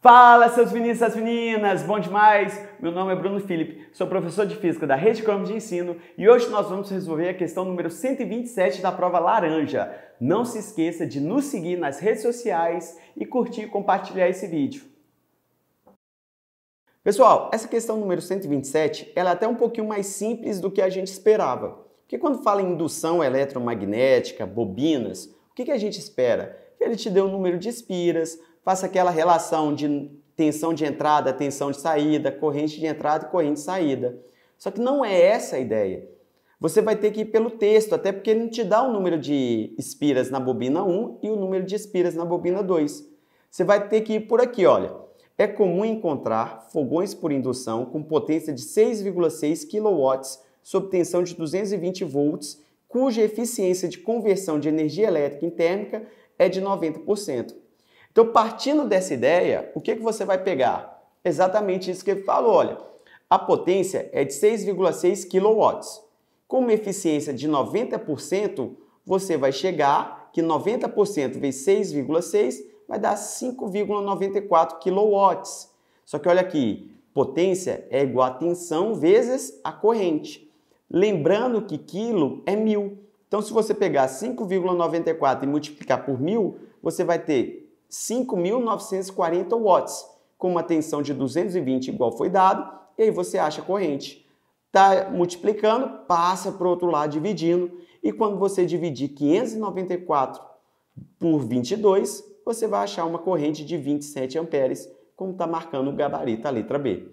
Fala, seus meninos e meninas! Bom demais! Meu nome é Bruno Felipe, sou professor de Física da Rede Cromos de Ensino e hoje nós vamos resolver a questão número 127 da prova laranja. Não se esqueça de nos seguir nas redes sociais e curtir e compartilhar esse vídeo. Pessoal, essa questão número 127 ela é até um pouquinho mais simples do que a gente esperava. Porque quando fala em indução eletromagnética, bobinas, que, que a gente espera? Que ele te dê o um número de espiras, faça aquela relação de tensão de entrada, tensão de saída, corrente de entrada e corrente de saída. Só que não é essa a ideia. Você vai ter que ir pelo texto, até porque ele não te dá o número de espiras na bobina 1 e o número de espiras na bobina 2. Você vai ter que ir por aqui, olha. É comum encontrar fogões por indução com potência de 6,6 kW sob tensão de 220 volts cuja eficiência de conversão de energia elétrica em térmica é de 90%. Então, partindo dessa ideia, o que, que você vai pegar? Exatamente isso que ele falou, olha, a potência é de 6,6 kW. Com uma eficiência de 90%, você vai chegar que 90% vezes 6,6 vai dar 5,94 kW. Só que olha aqui, potência é igual a tensão vezes a corrente. Lembrando que quilo é mil. Então, se você pegar 5,94 e multiplicar por mil, você vai ter 5.940 watts, com uma tensão de 220 igual foi dado, e aí você acha a corrente. Está multiplicando, passa para o outro lado dividindo, e quando você dividir 594 por 22, você vai achar uma corrente de 27 amperes, como está marcando o gabarito a letra B.